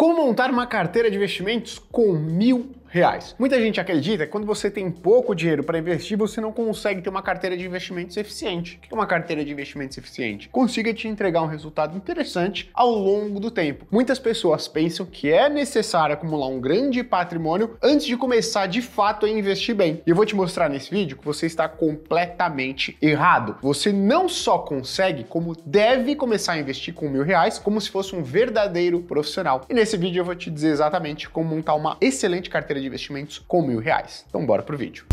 Como montar uma carteira de investimentos com mil reais. Muita gente acredita que quando você tem pouco dinheiro para investir, você não consegue ter uma carteira de investimentos eficiente. O que é uma carteira de investimentos eficiente? Consiga te entregar um resultado interessante ao longo do tempo. Muitas pessoas pensam que é necessário acumular um grande patrimônio antes de começar de fato a investir bem. E eu vou te mostrar nesse vídeo que você está completamente errado. Você não só consegue, como deve começar a investir com mil reais, como se fosse um verdadeiro profissional. E nesse vídeo eu vou te dizer exatamente como montar uma excelente carteira de investimentos com mil reais. Então bora pro vídeo.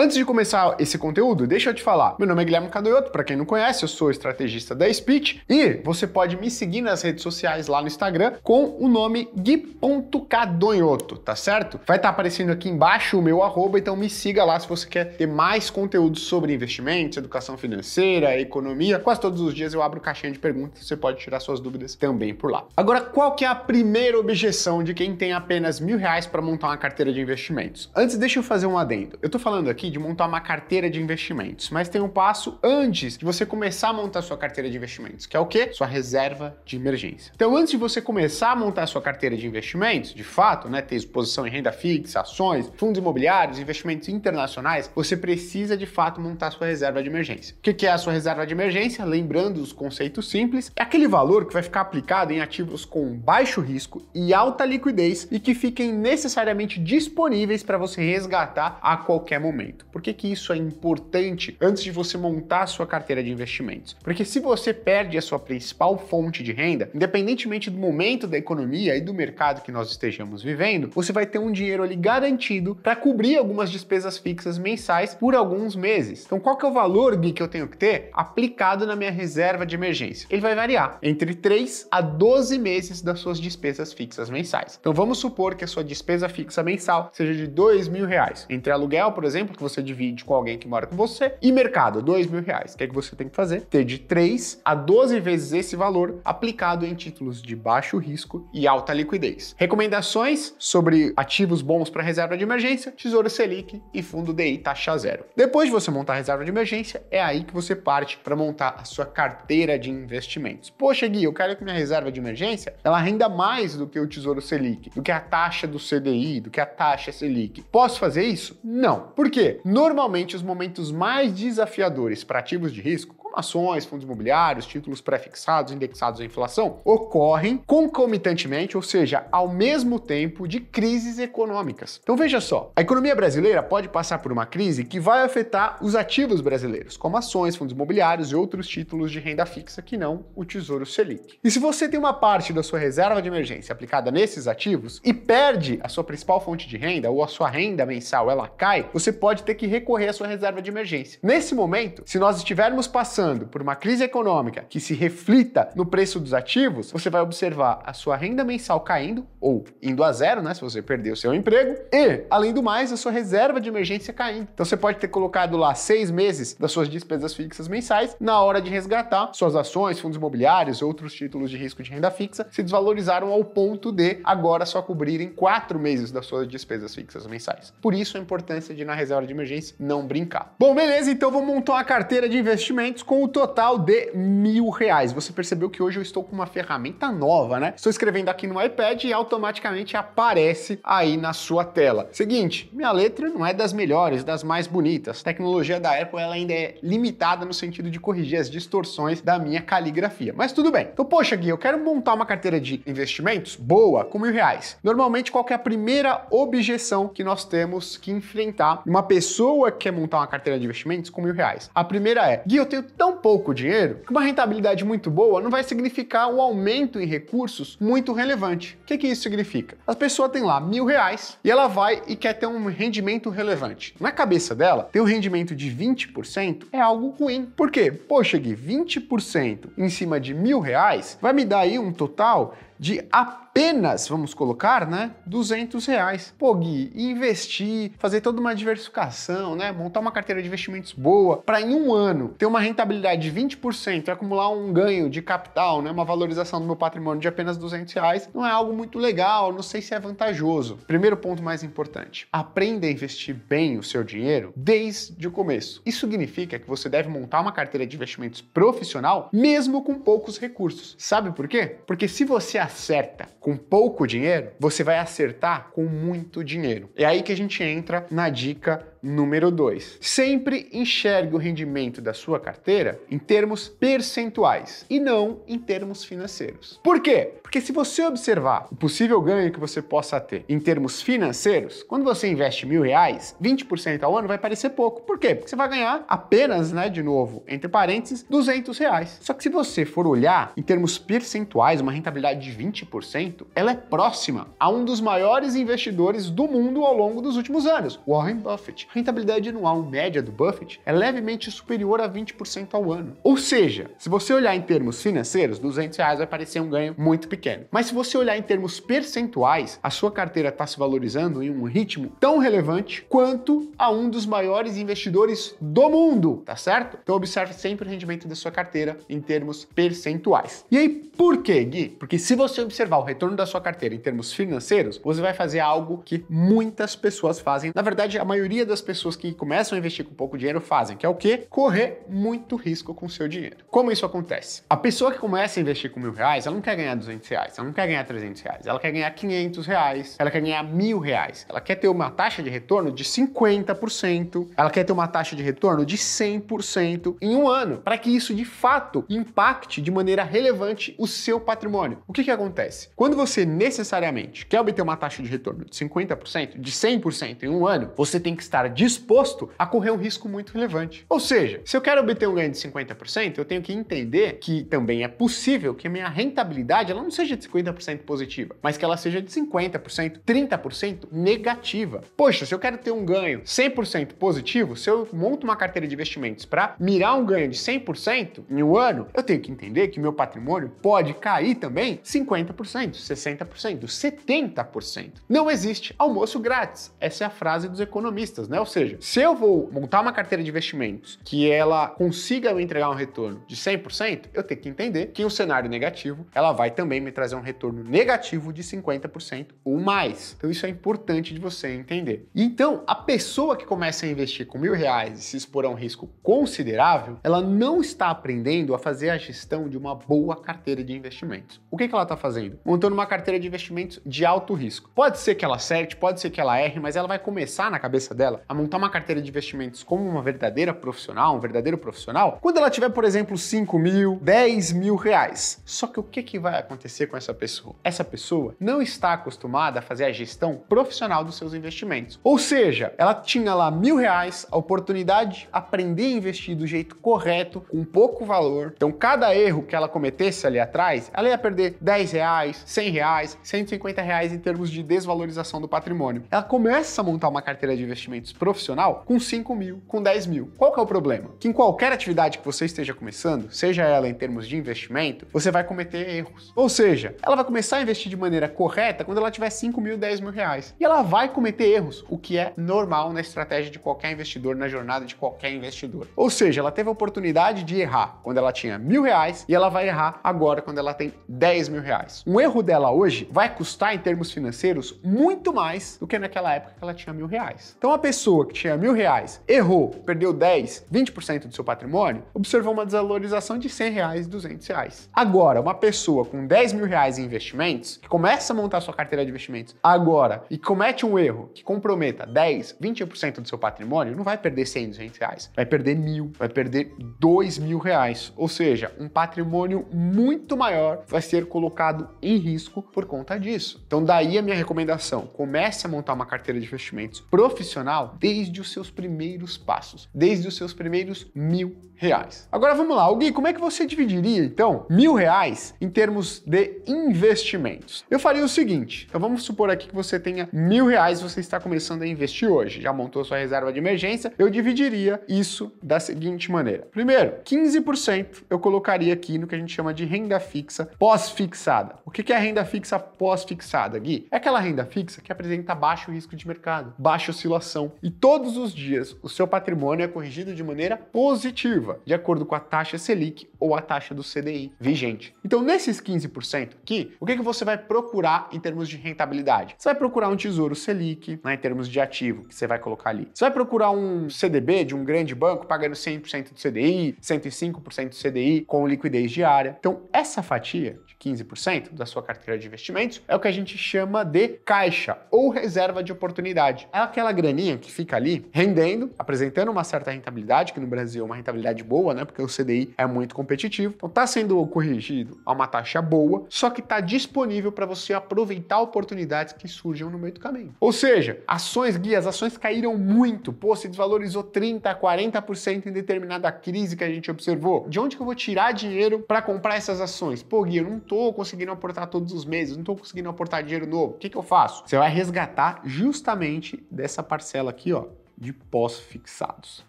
Antes de começar esse conteúdo, deixa eu te falar. Meu nome é Guilherme Cadoioto, para quem não conhece, eu sou estrategista da Speech e você pode me seguir nas redes sociais lá no Instagram com o nome gui.cadonhoto, tá certo? Vai estar tá aparecendo aqui embaixo o meu arroba, então me siga lá se você quer ter mais conteúdo sobre investimentos, educação financeira, economia. Quase todos os dias eu abro caixinha de perguntas, você pode tirar suas dúvidas também por lá. Agora, qual que é a primeira objeção de quem tem apenas mil reais para montar uma carteira de investimentos? Antes, deixa eu fazer um adendo. Eu tô falando aqui aqui de montar uma carteira de investimentos, mas tem um passo antes de você começar a montar sua carteira de investimentos, que é o quê? Sua reserva de emergência. Então, antes de você começar a montar sua carteira de investimentos, de fato, né, ter exposição em renda fixa, ações, fundos imobiliários, investimentos internacionais, você precisa de fato montar sua reserva de emergência. O que é a sua reserva de emergência? Lembrando os conceitos simples, é aquele valor que vai ficar aplicado em ativos com baixo risco e alta liquidez e que fiquem necessariamente disponíveis para você resgatar a qualquer momento investimento. Por que, que isso é importante antes de você montar a sua carteira de investimentos? Porque se você perde a sua principal fonte de renda, independentemente do momento da economia e do mercado que nós estejamos vivendo, você vai ter um dinheiro ali garantido para cobrir algumas despesas fixas mensais por alguns meses. Então, qual que é o valor Gui, que eu tenho que ter aplicado na minha reserva de emergência? Ele vai variar entre 3 a 12 meses das suas despesas fixas mensais. Então, vamos supor que a sua despesa fixa mensal seja de dois mil reais. Entre aluguel, por exemplo, que você divide com alguém que mora com você. E mercado, dois mil reais. O que é que você tem que fazer? Ter de 3 a 12 vezes esse valor aplicado em títulos de baixo risco e alta liquidez. Recomendações sobre ativos bons para reserva de emergência, Tesouro Selic e Fundo DI taxa zero. Depois de você montar a reserva de emergência, é aí que você parte para montar a sua carteira de investimentos. Poxa, Gui, eu quero que minha reserva de emergência ela renda mais do que o Tesouro Selic, do que a taxa do CDI, do que a taxa Selic. Posso fazer isso? Não. Por quê? normalmente os momentos mais desafiadores para ativos de risco ações, fundos imobiliários, títulos pré-fixados, indexados à inflação, ocorrem concomitantemente, ou seja, ao mesmo tempo de crises econômicas. Então veja só, a economia brasileira pode passar por uma crise que vai afetar os ativos brasileiros, como ações, fundos imobiliários e outros títulos de renda fixa que não o Tesouro Selic. E se você tem uma parte da sua reserva de emergência aplicada nesses ativos e perde a sua principal fonte de renda ou a sua renda mensal ela cai, você pode ter que recorrer à sua reserva de emergência. Nesse momento, se nós estivermos passando passando por uma crise econômica que se reflita no preço dos ativos, você vai observar a sua renda mensal caindo ou indo a zero, né, se você perdeu o seu emprego, e, além do mais, a sua reserva de emergência caindo. Então você pode ter colocado lá seis meses das suas despesas fixas mensais, na hora de resgatar suas ações, fundos imobiliários, outros títulos de risco de renda fixa se desvalorizaram ao ponto de agora só cobrirem quatro meses das suas despesas fixas mensais. Por isso a importância de na reserva de emergência não brincar. Bom, beleza, então vou montar uma carteira de investimentos com o total de mil reais. Você percebeu que hoje eu estou com uma ferramenta nova, né? Estou escrevendo aqui no iPad e automaticamente aparece aí na sua tela. Seguinte, minha letra não é das melhores, das mais bonitas. A tecnologia da Apple ela ainda é limitada no sentido de corrigir as distorções da minha caligrafia, mas tudo bem. Então, poxa, Gui, eu quero montar uma carteira de investimentos boa com mil reais. Normalmente, qual é a primeira objeção que nós temos que enfrentar uma pessoa que quer montar uma carteira de investimentos com mil reais? A primeira é, Gui, eu tenho tão pouco dinheiro que uma rentabilidade muito boa não vai significar um aumento em recursos muito relevante. O que, que isso significa? A pessoa tem lá mil reais e ela vai e quer ter um rendimento relevante. Na cabeça dela, ter um rendimento de 20% é algo ruim. Por quê? Poxa, Gui, 20% em cima de mil reais vai me dar aí um total de apenas, vamos colocar, né, 200 reais. Pô, Gui, investir, fazer toda uma diversificação, né, montar uma carteira de investimentos boa, para em um ano ter uma rentabilidade de 20% acumular um ganho de capital, né, uma valorização do meu patrimônio de apenas 200 reais, não é algo muito legal, não sei se é vantajoso. Primeiro ponto mais importante, aprenda a investir bem o seu dinheiro desde o começo. Isso significa que você deve montar uma carteira de investimentos profissional mesmo com poucos recursos. Sabe por quê? Porque se você acerta com pouco dinheiro, você vai acertar com muito dinheiro. É aí que a gente entra na dica Número 2. Sempre enxergue o rendimento da sua carteira em termos percentuais e não em termos financeiros. Por quê? Porque se você observar o possível ganho que você possa ter em termos financeiros, quando você investe mil reais, 20% ao ano vai parecer pouco. Por quê? Porque você vai ganhar apenas, né, de novo, entre parênteses, 200 reais. Só que se você for olhar em termos percentuais, uma rentabilidade de 20%, ela é próxima a um dos maiores investidores do mundo ao longo dos últimos anos, Warren Buffett rentabilidade anual média do Buffett é levemente superior a 20% ao ano. Ou seja, se você olhar em termos financeiros, 200 reais vai parecer um ganho muito pequeno. Mas se você olhar em termos percentuais, a sua carteira está se valorizando em um ritmo tão relevante quanto a um dos maiores investidores do mundo, tá certo? Então observe sempre o rendimento da sua carteira em termos percentuais. E aí, por quê, Gui? Porque se você observar o retorno da sua carteira em termos financeiros, você vai fazer algo que muitas pessoas fazem. Na verdade, a maioria das muitas pessoas que começam a investir com pouco dinheiro fazem, que é o quê? Correr muito risco com o seu dinheiro. Como isso acontece? A pessoa que começa a investir com mil reais, ela não quer ganhar 200 reais, ela não quer ganhar 300 reais, ela quer ganhar 500 reais, ela quer ganhar mil reais, ela quer ter uma taxa de retorno de 50%, ela quer ter uma taxa de retorno de 100% em um ano, para que isso de fato impacte de maneira relevante o seu patrimônio. O que, que acontece? Quando você necessariamente quer obter uma taxa de retorno de 50%, de 100% em um ano, você tem que estar disposto a correr um risco muito relevante. Ou seja, se eu quero obter um ganho de 50%, eu tenho que entender que também é possível que a minha rentabilidade ela não seja de 50% positiva, mas que ela seja de 50%, 30% negativa. Poxa, se eu quero ter um ganho 100% positivo, se eu monto uma carteira de investimentos para mirar um ganho de 100% em um ano, eu tenho que entender que meu patrimônio pode cair também 50%, 60%, 70%. Não existe almoço grátis. Essa é a frase dos economistas, né? né? Ou seja, se eu vou montar uma carteira de investimentos que ela consiga me entregar um retorno de 100%, eu tenho que entender que um cenário negativo, ela vai também me trazer um retorno negativo de 50% ou mais. Então isso é importante de você entender. Então, a pessoa que começa a investir com mil reais e se expor a um risco considerável, ela não está aprendendo a fazer a gestão de uma boa carteira de investimentos. O que, que ela está fazendo? Montando uma carteira de investimentos de alto risco. Pode ser que ela acerte, pode ser que ela erre, mas ela vai começar na cabeça dela a montar uma carteira de investimentos como uma verdadeira profissional, um verdadeiro profissional, quando ela tiver, por exemplo, 5 mil, 10 mil reais. Só que o que, que vai acontecer com essa pessoa? Essa pessoa não está acostumada a fazer a gestão profissional dos seus investimentos. Ou seja, ela tinha lá mil reais, a oportunidade de aprender a investir do jeito correto, com pouco valor. Então, cada erro que ela cometesse ali atrás, ela ia perder 10 reais, 100 reais, 150 reais em termos de desvalorização do patrimônio. Ela começa a montar uma carteira de investimentos profissional com 5 mil, com 10 mil. Qual que é o problema? Que em qualquer atividade que você esteja começando, seja ela em termos de investimento, você vai cometer erros. Ou seja, ela vai começar a investir de maneira correta quando ela tiver 5 mil, 10 mil reais. E ela vai cometer erros, o que é normal na estratégia de qualquer investidor, na jornada de qualquer investidor. Ou seja, ela teve a oportunidade de errar quando ela tinha mil reais e ela vai errar agora quando ela tem 10 mil reais. Um erro dela hoje vai custar, em termos financeiros, muito mais do que naquela época que ela tinha mil reais. Então a pessoa pessoa que tinha mil reais errou, perdeu 10, 20% do seu patrimônio, observou uma desvalorização de 100 reais, 200 reais. Agora, uma pessoa com 10 mil reais em investimentos, que começa a montar sua carteira de investimentos agora e comete um erro que comprometa 10, 20% do seu patrimônio, não vai perder 100, 200 reais, vai perder mil, vai perder 2 mil reais. Ou seja, um patrimônio muito maior vai ser colocado em risco por conta disso. Então, daí a minha recomendação: comece a montar uma carteira de investimentos profissional desde os seus primeiros passos, desde os seus primeiros mil reais. Agora vamos lá, alguém. como é que você dividiria então mil reais em termos de investimentos? Eu faria o seguinte, então vamos supor aqui que você tenha mil reais, você está começando a investir hoje, já montou sua reserva de emergência, eu dividiria isso da seguinte maneira. Primeiro, 15% eu colocaria aqui no que a gente chama de renda fixa pós-fixada. O que é renda fixa pós-fixada, Gui? É aquela renda fixa que apresenta baixo risco de mercado, baixa oscilação e todos os dias o seu patrimônio é corrigido de maneira positiva, de acordo com a taxa Selic ou a taxa do CDI vigente. Então, nesses 15% aqui, o que, que você vai procurar em termos de rentabilidade? Você vai procurar um tesouro Selic, né, em termos de ativo que você vai colocar ali. Você vai procurar um CDB de um grande banco pagando 100% do CDI, 105% do CDI com liquidez diária. Então, essa fatia 15% da sua carteira de investimentos, é o que a gente chama de caixa ou reserva de oportunidade. É aquela graninha que fica ali rendendo, apresentando uma certa rentabilidade, que no Brasil é uma rentabilidade boa, né? Porque o CDI é muito competitivo. Então está sendo corrigido a uma taxa boa, só que está disponível para você aproveitar oportunidades que surgem no meio do caminho. Ou seja, ações guias, ações caíram muito, pô, se desvalorizou 30, 40% em determinada crise que a gente observou. De onde que eu vou tirar dinheiro para comprar essas ações? Pô, guia, eu não tô conseguindo aportar todos os meses, não tô conseguindo aportar dinheiro novo, o que, que eu faço? Você vai resgatar justamente dessa parcela aqui, ó, de pós-fixados.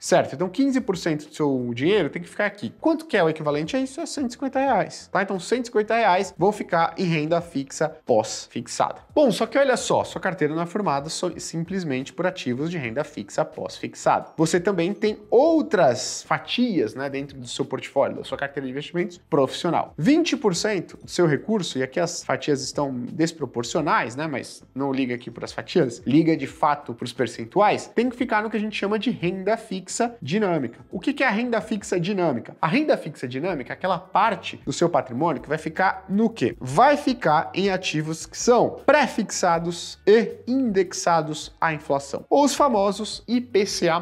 Certo, então 15% do seu dinheiro tem que ficar aqui. Quanto que é o equivalente a isso? É 150 reais, tá? Então 150 reais vão ficar em renda fixa pós-fixada. Bom, só que olha só, sua carteira não é formada simplesmente por ativos de renda fixa pós-fixada. Você também tem outras fatias né, dentro do seu portfólio, da sua carteira de investimentos profissional. 20% do seu recurso, e aqui as fatias estão desproporcionais, né? Mas não liga aqui para as fatias, liga de fato para os percentuais, tem que ficar no que a gente chama de renda fixa dinâmica. O que é a renda fixa dinâmica? A renda fixa dinâmica é aquela parte do seu patrimônio que vai ficar no quê? Vai ficar em ativos que são pré-fixados e indexados à inflação, ou os famosos IPCA+.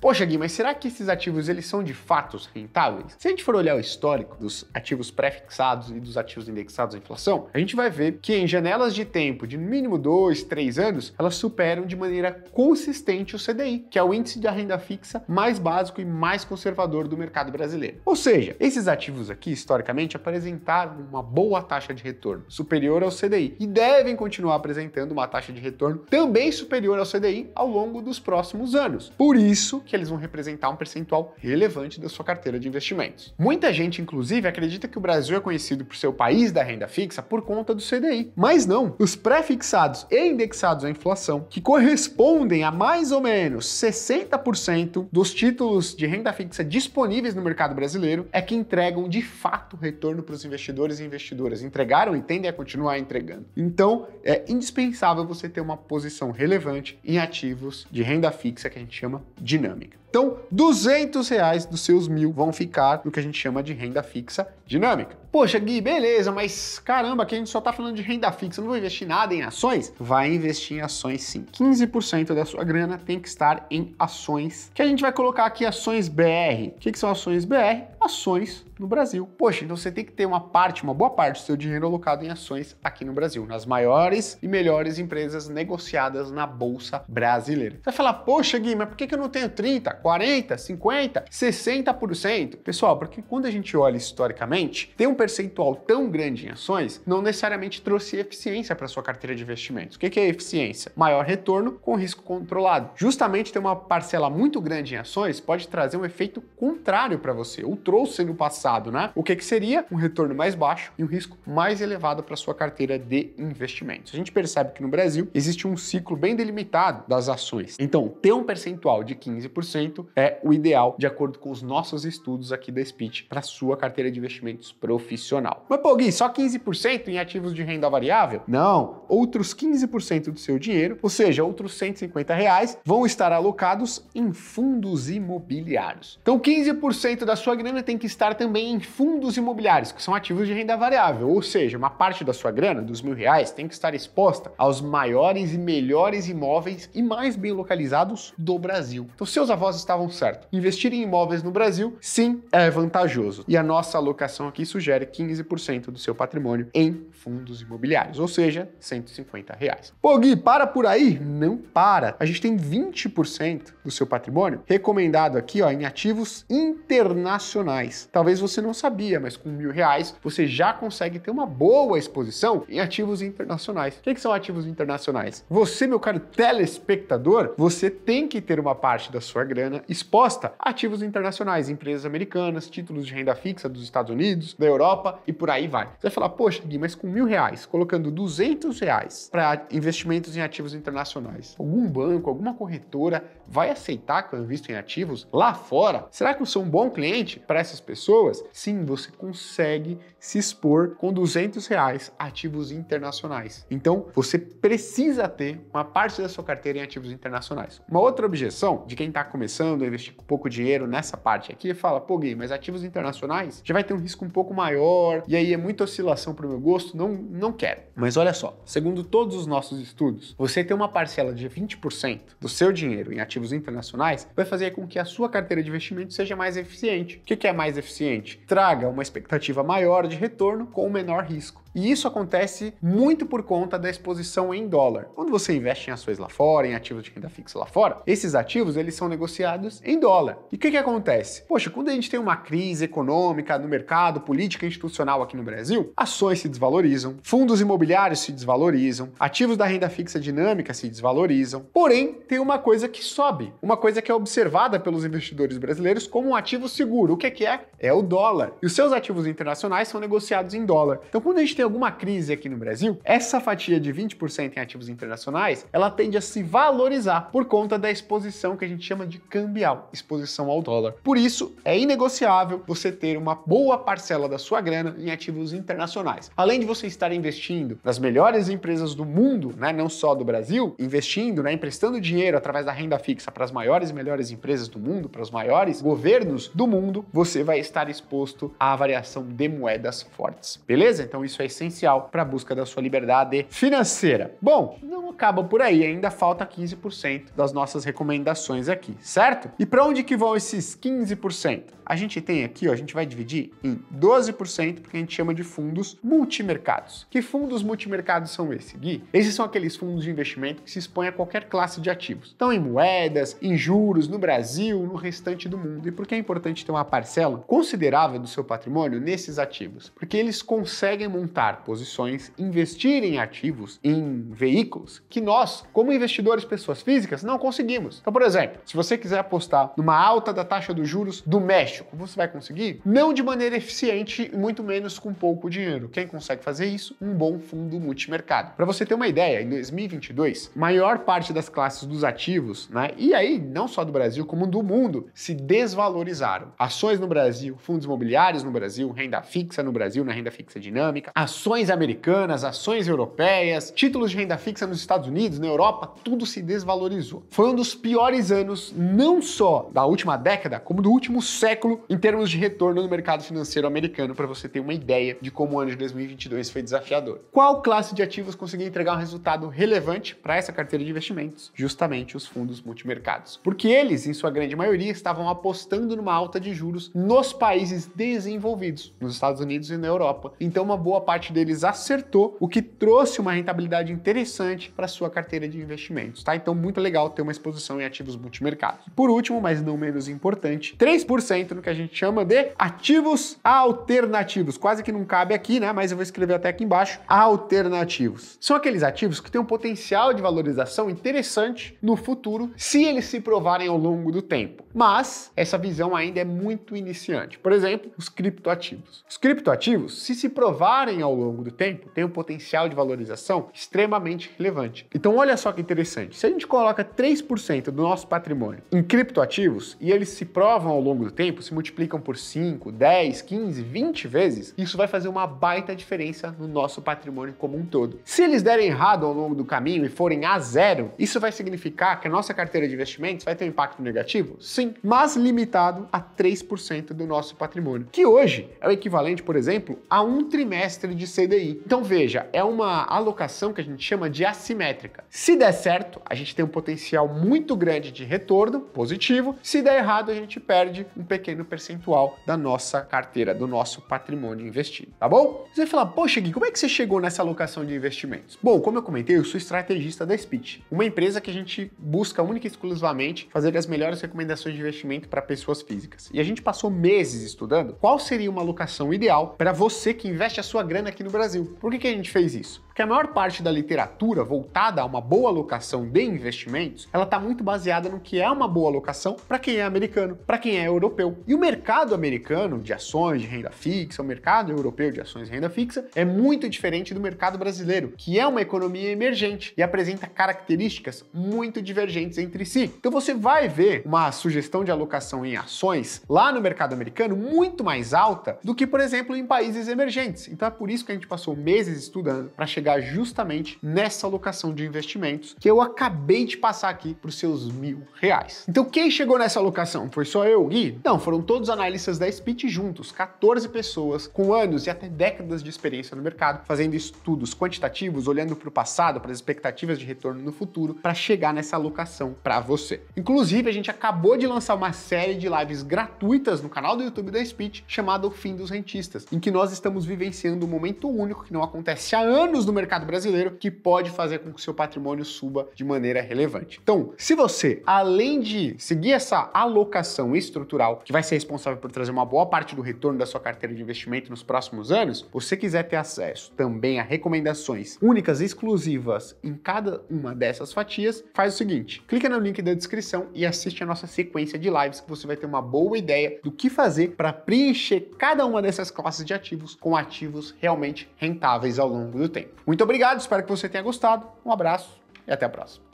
Poxa, Gui, mas será que esses ativos eles são de fato rentáveis? Se a gente for olhar o histórico dos ativos pré-fixados e dos ativos indexados à inflação, a gente vai ver que em janelas de tempo de mínimo 2, 3 anos, elas superam de maneira consistente o CDI que é o índice de renda fixa mais básico e mais conservador do mercado brasileiro. Ou seja, esses ativos aqui, historicamente, apresentaram uma boa taxa de retorno, superior ao CDI, e devem continuar apresentando uma taxa de retorno também superior ao CDI ao longo dos próximos anos. Por isso que eles vão representar um percentual relevante da sua carteira de investimentos. Muita gente, inclusive, acredita que o Brasil é conhecido por ser o país da renda fixa por conta do CDI, mas não. Os pré-fixados e indexados à inflação, que correspondem a mais ou menos 60% dos títulos de renda fixa disponíveis no mercado brasileiro é que entregam de fato retorno para os investidores e investidoras. Entregaram e tendem a continuar entregando. Então, é indispensável você ter uma posição relevante em ativos de renda fixa que a gente chama dinâmica. Então, 200 reais dos seus mil vão ficar no que a gente chama de renda fixa dinâmica. Poxa, Gui, beleza, mas caramba, aqui a gente só tá falando de renda fixa, não vou investir nada em ações? Vai investir em ações sim. 15% da sua grana tem que estar em ações, que a gente vai colocar aqui ações BR. O que, que são ações BR? Ações no Brasil. Poxa, então você tem que ter uma parte, uma boa parte do seu dinheiro alocado em ações aqui no Brasil, nas maiores e melhores empresas negociadas na Bolsa Brasileira. Você vai falar, poxa, Gui, mas por que eu não tenho 30, 40, 50, 60%? Pessoal, porque quando a gente olha historicamente, tem um percentual tão grande em ações não necessariamente trouxe eficiência para sua carteira de investimentos. O que é eficiência? Maior retorno com risco controlado. Justamente ter uma parcela muito grande em ações pode trazer um efeito contrário para você, ou trouxe no passado, né? O que, seria um retorno mais baixo e um risco mais elevado para sua carteira de investimentos. A gente percebe que no Brasil existe um ciclo bem delimitado das ações. Então, ter um percentual de 15% é o ideal, de acordo com os nossos estudos aqui da Speech, para sua carteira de investimentos profissional profissional. Mas, pô, Gui, só 15% em ativos de renda variável? Não, outros 15% do seu dinheiro, ou seja, outros 150 reais, vão estar alocados em fundos imobiliários. Então, 15% da sua grana tem que estar também em fundos imobiliários, que são ativos de renda variável, ou seja, uma parte da sua grana, dos mil reais, tem que estar exposta aos maiores e melhores imóveis e mais bem localizados do Brasil. Então, seus avós estavam certos. Investir em imóveis no Brasil, sim, é vantajoso. E a nossa alocação aqui sugere 15% do seu patrimônio em fundos imobiliários, ou seja, 150 reais. Pô, Gui, para por aí? Não para. A gente tem 20% do seu patrimônio recomendado aqui ó, em ativos internacionais. Talvez você não sabia, mas com mil reais você já consegue ter uma boa exposição em ativos internacionais. O que, que são ativos internacionais? Você, meu caro telespectador, você tem que ter uma parte da sua grana exposta a ativos internacionais, empresas americanas, títulos de renda fixa dos Estados Unidos, da Europa Europa e por aí vai. Você vai falar, poxa, Gui, mas com mil reais, colocando 200 reais para investimentos em ativos internacionais, algum banco, alguma corretora vai aceitar que eu invisto em ativos lá fora? Será que eu sou um bom cliente para essas pessoas? Sim, você consegue se expor com 200 reais ativos internacionais. Então, você precisa ter uma parte da sua carteira em ativos internacionais. Uma outra objeção de quem está começando a investir pouco dinheiro nessa parte aqui fala, pô, Gui, mas ativos internacionais já vai ter um risco um pouco maior maior, e aí é muita oscilação para o meu gosto, não, não quero. Mas olha só, segundo todos os nossos estudos, você ter uma parcela de 20% do seu dinheiro em ativos internacionais vai fazer com que a sua carteira de investimento seja mais eficiente. O que é mais eficiente? Traga uma expectativa maior de retorno com menor risco. E isso acontece muito por conta da exposição em dólar. Quando você investe em ações lá fora, em ativos de renda fixa lá fora, esses ativos eles são negociados em dólar. E o que, que acontece? Poxa, quando a gente tem uma crise econômica no mercado, política institucional aqui no Brasil, ações se desvalorizam, fundos imobiliários se desvalorizam, ativos da renda fixa dinâmica se desvalorizam. Porém, tem uma coisa que sobe, uma coisa que é observada pelos investidores brasileiros como um ativo seguro. O que é que é? É o dólar. E os seus ativos internacionais são negociados em dólar. Então, quando a gente tem alguma crise aqui no Brasil, essa fatia de 20% em ativos internacionais, ela tende a se valorizar por conta da exposição que a gente chama de cambial, exposição ao dólar. Por isso, é inegociável você ter uma boa parcela da sua grana em ativos internacionais. Além de você estar investindo nas melhores empresas do mundo, né, não só do Brasil, investindo, né, emprestando dinheiro através da renda fixa para as maiores e melhores empresas do mundo, para os maiores governos do mundo, você vai estar exposto à variação de moedas fortes. Beleza? Então isso é essencial para a busca da sua liberdade financeira. Bom, não acaba por aí, ainda falta 15% das nossas recomendações aqui, certo? E para onde que vão esses 15%? A gente tem aqui, ó, a gente vai dividir em 12%, porque a gente chama de fundos multimercados. Que fundos multimercados são esses, Gui? Esses são aqueles fundos de investimento que se expõem a qualquer classe de ativos. Estão em moedas, em juros, no Brasil, no restante do mundo. E por que é importante ter uma parcela considerável do seu patrimônio nesses ativos? Porque eles conseguem montar montar posições, investir em ativos, em veículos, que nós, como investidores pessoas físicas, não conseguimos. Então, por exemplo, se você quiser apostar numa alta da taxa dos juros do México, você vai conseguir? Não de maneira eficiente, muito menos com pouco dinheiro. Quem consegue fazer isso? Um bom fundo multimercado. Para você ter uma ideia, em 2022, maior parte das classes dos ativos, né, e aí não só do Brasil, como do mundo, se desvalorizaram. Ações no Brasil, fundos imobiliários no Brasil, renda fixa no Brasil, na renda fixa dinâmica, ações ações americanas, ações europeias, títulos de renda fixa nos Estados Unidos, na Europa, tudo se desvalorizou. Foi um dos piores anos, não só da última década, como do último século, em termos de retorno no mercado financeiro americano, para você ter uma ideia de como o ano de 2022 foi desafiador. Qual classe de ativos conseguiu entregar um resultado relevante para essa carteira de investimentos? Justamente os fundos multimercados. Porque eles, em sua grande maioria, estavam apostando numa alta de juros nos países desenvolvidos, nos Estados Unidos e na Europa. Então, uma boa parte parte deles acertou, o que trouxe uma rentabilidade interessante para sua carteira de investimentos, tá? Então, muito legal ter uma exposição em ativos multimercados. Por último, mas não menos importante, 3% no que a gente chama de ativos alternativos. Quase que não cabe aqui, né? Mas eu vou escrever até aqui embaixo. Alternativos. São aqueles ativos que têm um potencial de valorização interessante no futuro, se eles se provarem ao longo do tempo. Mas essa visão ainda é muito iniciante. Por exemplo, os criptoativos. Os criptoativos, se se provarem ao ao longo do tempo, tem um potencial de valorização extremamente relevante. Então, olha só que interessante. Se a gente coloca 3% do nosso patrimônio em criptoativos e eles se provam ao longo do tempo, se multiplicam por 5, 10, 15, 20 vezes, isso vai fazer uma baita diferença no nosso patrimônio como um todo. Se eles derem errado ao longo do caminho e forem a zero, isso vai significar que a nossa carteira de investimentos vai ter um impacto negativo? Sim, mas limitado a 3% do nosso patrimônio, que hoje é o equivalente, por exemplo, a um trimestre de de CDI. Então veja, é uma alocação que a gente chama de assimétrica. Se der certo, a gente tem um potencial muito grande de retorno positivo. Se der errado, a gente perde um pequeno percentual da nossa carteira, do nosso patrimônio investido, tá bom? Você vai falar, poxa Gui, como é que você chegou nessa alocação de investimentos? Bom, como eu comentei, eu sou estrategista da Speech, uma empresa que a gente busca única e exclusivamente fazer as melhores recomendações de investimento para pessoas físicas. E a gente passou meses estudando qual seria uma alocação ideal para você que investe a sua grande grana aqui no Brasil. Por que, que a gente fez isso? Porque a maior parte da literatura voltada a uma boa alocação de investimentos, ela está muito baseada no que é uma boa alocação para quem é americano, para quem é europeu. E o mercado americano de ações de renda fixa, o mercado europeu de ações de renda fixa, é muito diferente do mercado brasileiro, que é uma economia emergente e apresenta características muito divergentes entre si. Então você vai ver uma sugestão de alocação em ações lá no mercado americano muito mais alta do que, por exemplo, em países emergentes. Então é por por isso que a gente passou meses estudando para chegar justamente nessa alocação de investimentos que eu acabei de passar aqui para os seus mil reais. Então quem chegou nessa alocação? Foi só eu, Gui? Não, foram todos os analistas da Speech juntos, 14 pessoas com anos e até décadas de experiência no mercado, fazendo estudos quantitativos, olhando para o passado, para as expectativas de retorno no futuro, para chegar nessa alocação para você. Inclusive, a gente acabou de lançar uma série de lives gratuitas no canal do YouTube da Speech chamada O Fim dos Rentistas, em que nós estamos vivenciando um momento único que não acontece há anos no mercado brasileiro que pode fazer com que seu patrimônio suba de maneira relevante. Então, se você, além de seguir essa alocação estrutural que vai ser responsável por trazer uma boa parte do retorno da sua carteira de investimento nos próximos anos, você quiser ter acesso também a recomendações únicas e exclusivas em cada uma dessas fatias, faz o seguinte: clica no link da descrição e assiste a nossa sequência de lives que você vai ter uma boa ideia do que fazer para preencher cada uma dessas classes de ativos com ativos realmente realmente rentáveis ao longo do tempo. Muito obrigado, espero que você tenha gostado. Um abraço e até a próxima.